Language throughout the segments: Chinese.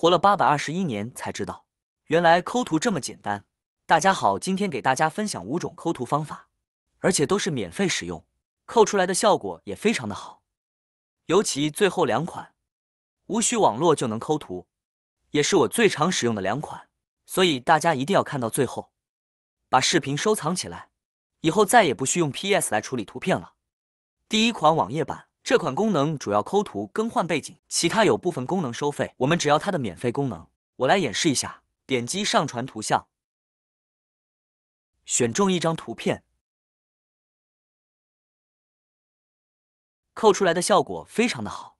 活了八百二十一年才知道，原来抠图这么简单。大家好，今天给大家分享五种抠图方法，而且都是免费使用，抠出来的效果也非常的好。尤其最后两款，无需网络就能抠图，也是我最常使用的两款。所以大家一定要看到最后，把视频收藏起来，以后再也不需用 PS 来处理图片了。第一款网页版。这款功能主要抠图、更换背景，其他有部分功能收费。我们只要它的免费功能，我来演示一下：点击上传图像，选中一张图片，扣出来的效果非常的好。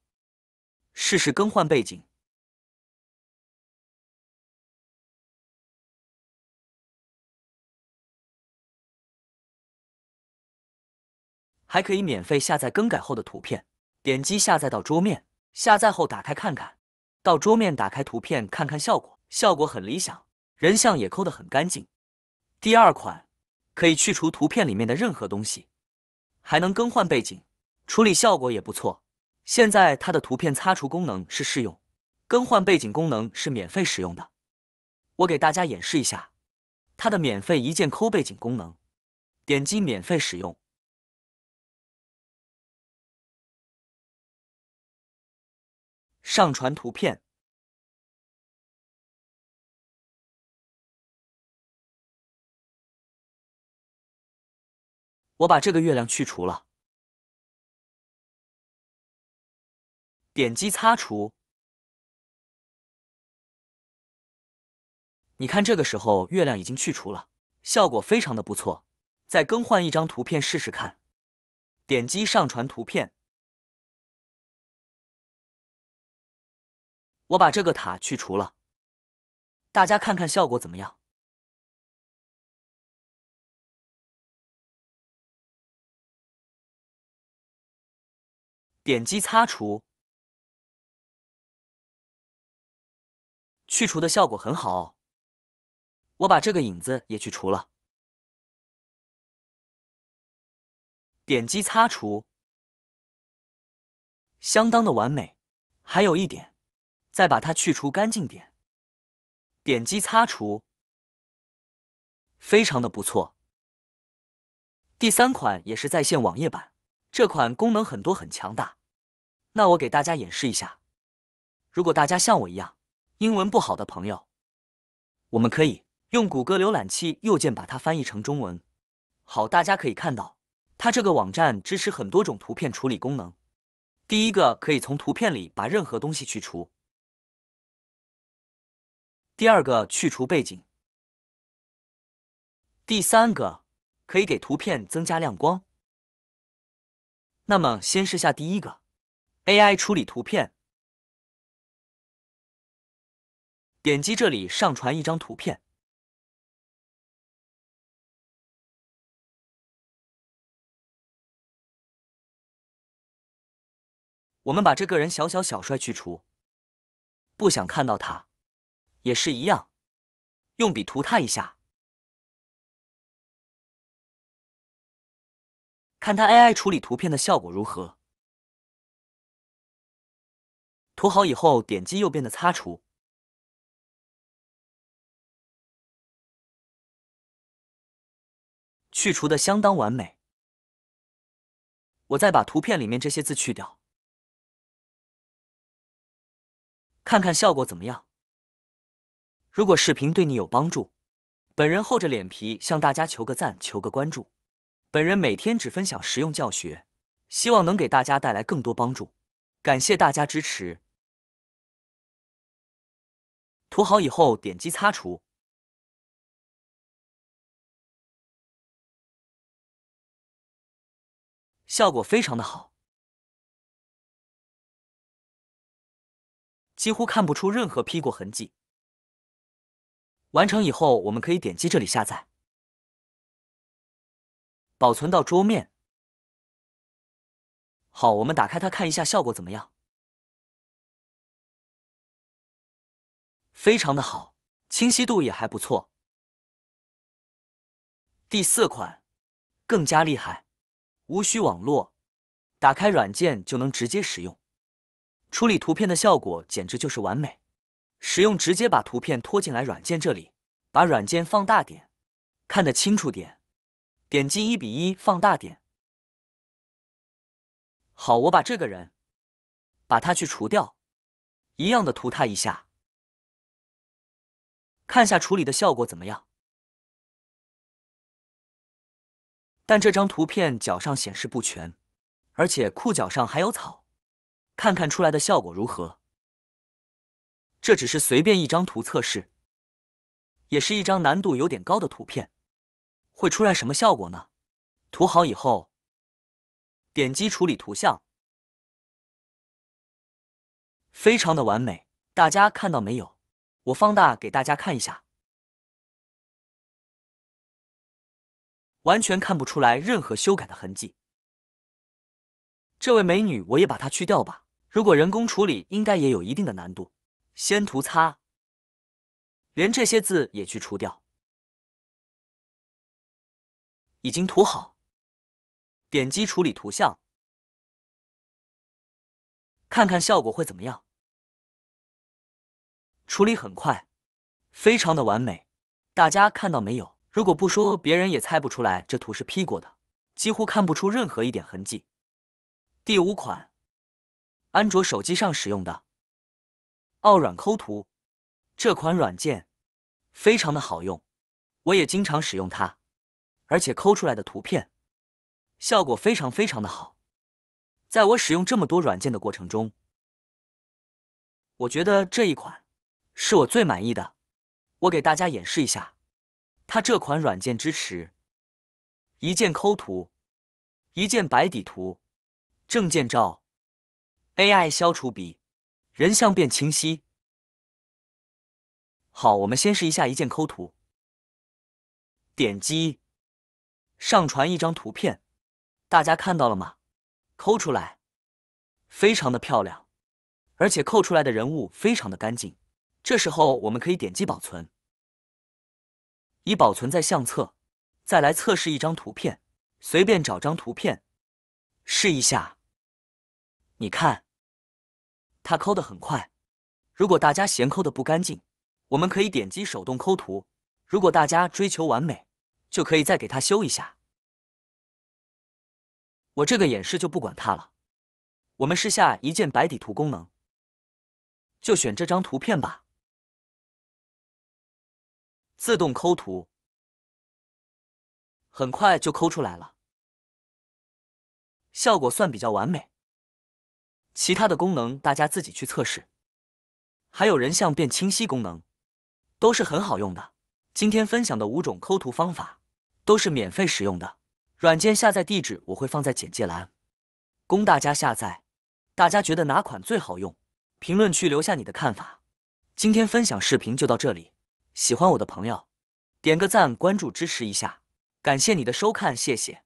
试试更换背景。还可以免费下载更改后的图片，点击下载到桌面。下载后打开看看，到桌面打开图片看看效果，效果很理想，人像也抠得很干净。第二款可以去除图片里面的任何东西，还能更换背景，处理效果也不错。现在它的图片擦除功能是试用，更换背景功能是免费使用的。我给大家演示一下它的免费一键抠背景功能，点击免费使用。上传图片，我把这个月亮去除了，点击擦除，你看这个时候月亮已经去除了，效果非常的不错。再更换一张图片试试看，点击上传图片。我把这个塔去除了，大家看看效果怎么样？点击擦除，去除的效果很好。哦。我把这个影子也去除了，点击擦除，相当的完美。还有一点。再把它去除干净点，点击擦除，非常的不错。第三款也是在线网页版，这款功能很多，很强大。那我给大家演示一下。如果大家像我一样，英文不好的朋友，我们可以用谷歌浏览器右键把它翻译成中文。好，大家可以看到，它这个网站支持很多种图片处理功能。第一个可以从图片里把任何东西去除。第二个去除背景，第三个可以给图片增加亮光。那么先试下第一个，AI 处理图片，点击这里上传一张图片，我们把这个人小小小帅去除，不想看到他。也是一样，用笔涂它一下，看它 AI 处理图片的效果如何。涂好以后，点击右边的擦除，去除的相当完美。我再把图片里面这些字去掉，看看效果怎么样。如果视频对你有帮助，本人厚着脸皮向大家求个赞，求个关注。本人每天只分享实用教学，希望能给大家带来更多帮助。感谢大家支持。涂好以后点击擦除，效果非常的好，几乎看不出任何 P 过痕迹。完成以后，我们可以点击这里下载，保存到桌面。好，我们打开它看一下效果怎么样？非常的好，清晰度也还不错。第四款更加厉害，无需网络，打开软件就能直接使用，处理图片的效果简直就是完美。使用直接把图片拖进来，软件这里把软件放大点，看得清楚点，点击一比一放大点。好，我把这个人，把他去除掉，一样的涂他一下，看下处理的效果怎么样。但这张图片脚上显示不全，而且裤脚上还有草，看看出来的效果如何。这只是随便一张图测试，也是一张难度有点高的图片，会出来什么效果呢？涂好以后，点击处理图像，非常的完美，大家看到没有？我放大给大家看一下，完全看不出来任何修改的痕迹。这位美女我也把它去掉吧，如果人工处理应该也有一定的难度。先涂擦，连这些字也去除掉。已经涂好，点击处理图像，看看效果会怎么样？处理很快，非常的完美。大家看到没有？如果不说，别人也猜不出来这图是 P 过的，几乎看不出任何一点痕迹。第五款，安卓手机上使用的。奥软抠图这款软件非常的好用，我也经常使用它，而且抠出来的图片效果非常非常的好。在我使用这么多软件的过程中，我觉得这一款是我最满意的。我给大家演示一下，它这款软件支持一键抠图、一键白底图、证件照、AI 消除笔。人像变清晰。好，我们先试一下一键抠图。点击上传一张图片，大家看到了吗？抠出来非常的漂亮，而且抠出来的人物非常的干净。这时候我们可以点击保存，已保存在相册。再来测试一张图片，随便找张图片试一下。你看。它抠得很快，如果大家嫌抠的不干净，我们可以点击手动抠图；如果大家追求完美，就可以再给它修一下。我这个演示就不管它了。我们试下一键白底图功能，就选这张图片吧。自动抠图，很快就抠出来了，效果算比较完美。其他的功能大家自己去测试，还有人像变清晰功能，都是很好用的。今天分享的五种抠图方法都是免费使用的，软件下载地址我会放在简介栏，供大家下载。大家觉得哪款最好用？评论区留下你的看法。今天分享视频就到这里，喜欢我的朋友，点个赞、关注支持一下，感谢你的收看，谢谢。